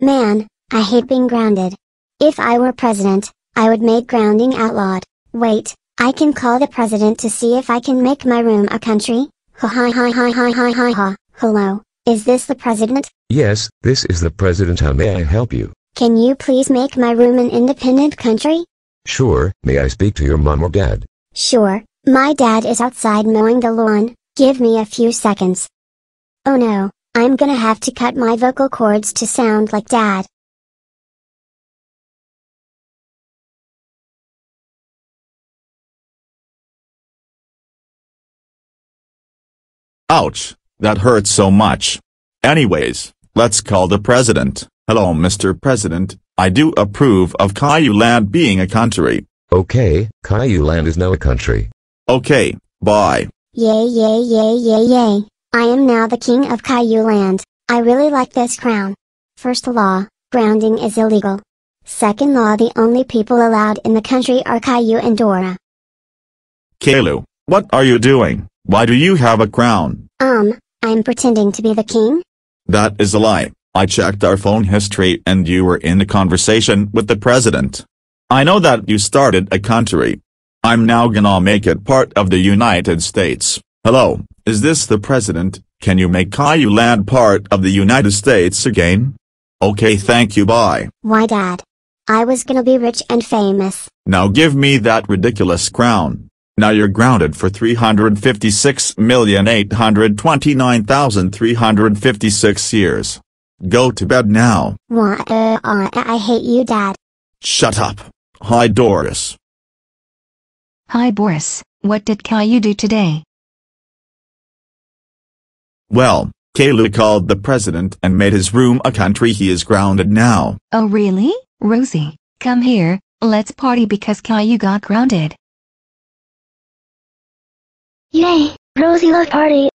Man, I hate being grounded. If I were president, I would make grounding outlawed. Wait, I can call the president to see if I can make my room a country? Ha ha ha ha ha ha ha ha. Hello, is this the president? Yes, this is the president. How may I help you? Can you please make my room an independent country? Sure, may I speak to your mom or dad? Sure, my dad is outside mowing the lawn, give me a few seconds. Oh no, I'm gonna have to cut my vocal cords to sound like dad. Ouch, that hurts so much. Anyways, let's call the president. Hello Mr. President, I do approve of Cayuland being a country. Okay, Cayuland is now a country. Okay, bye. Yay yay yay yay yay. I am now the king of Caillou Land, I really like this crown. First law, grounding is illegal. Second law the only people allowed in the country are Caillou and Dora. Kalu, what are you doing? Why do you have a crown? Um, I'm pretending to be the king? That is a lie. I checked our phone history and you were in a conversation with the president. I know that you started a country. I'm now gonna make it part of the United States. Hello, is this the president? Can you make land part of the United States again? Okay thank you bye. Why dad? I was gonna be rich and famous. Now give me that ridiculous crown. Now you're grounded for 356,829,356 years. Go to bed now. Why, uh, I hate you dad. Shut up. Hi Doris. Hi Boris, what did Caillou do today? Well, Kayla called the president and made his room a country he is grounded now. Oh really? Rosie, come here, let's party because Caillou got grounded. Yay, Rosie love party.